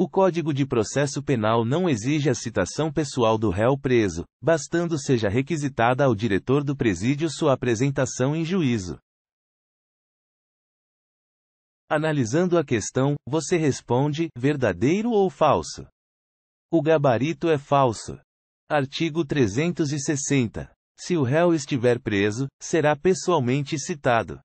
O Código de Processo Penal não exige a citação pessoal do réu preso, bastando seja requisitada ao diretor do presídio sua apresentação em juízo. Analisando a questão, você responde: verdadeiro ou falso? O gabarito é falso. Artigo 360. Se o réu estiver preso, será pessoalmente citado.